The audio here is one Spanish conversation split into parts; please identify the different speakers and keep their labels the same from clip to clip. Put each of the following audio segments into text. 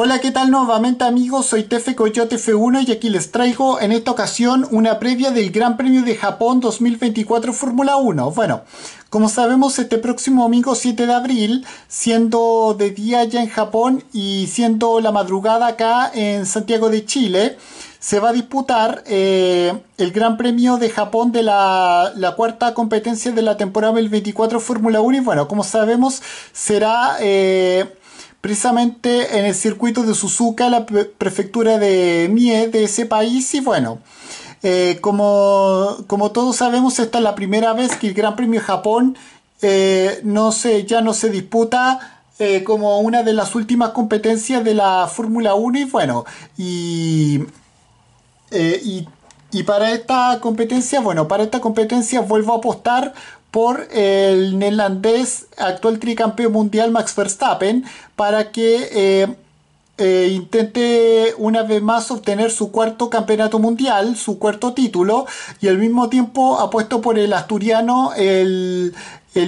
Speaker 1: Hola, ¿qué tal nuevamente amigos? Soy Tefe Coyote F1 y aquí les traigo en esta ocasión una previa del Gran Premio de Japón 2024 Fórmula 1. Bueno, como sabemos este próximo domingo 7 de abril, siendo de día ya en Japón y siendo la madrugada acá en Santiago de Chile, se va a disputar eh, el Gran Premio de Japón de la, cuarta competencia de la temporada 2024 Fórmula 1 y bueno, como sabemos será... Eh, precisamente en el circuito de Suzuka, la prefectura de Mie de ese país. Y bueno, eh, como, todos sabemos, esta es la primera vez que el Gran Premio Japón eh, no se, ya no se disputa. Eh, como una de las últimas competencias de la Fórmula 1 y bueno, y y para esta competencia, bueno, para esta competencia vuelvo a apostar por el neerlandés actual tricampeón mundial Max Verstappen para que eh, eh, intente una vez más obtener su cuarto campeonato mundial, su cuarto título, y al mismo tiempo apuesto por el asturiano, el,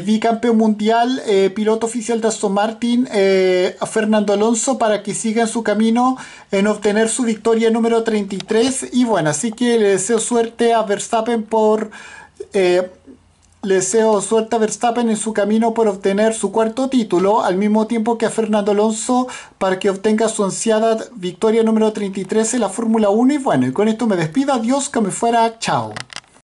Speaker 1: bicampeón mundial, eh, piloto oficial de Aston Martin, eh, Fernando Alonso, para que siga en su camino en obtener su victoria número 33. Y bueno, así que le deseo suerte a Verstappen por... Le deseo suerte a Verstappen en su camino por obtener su cuarto título, al mismo tiempo que a Fernando Alonso para que obtenga su ansiada victoria número 33 en la Fórmula 1. Y bueno, y con esto me despido. Adiós, que me fuera. Chao.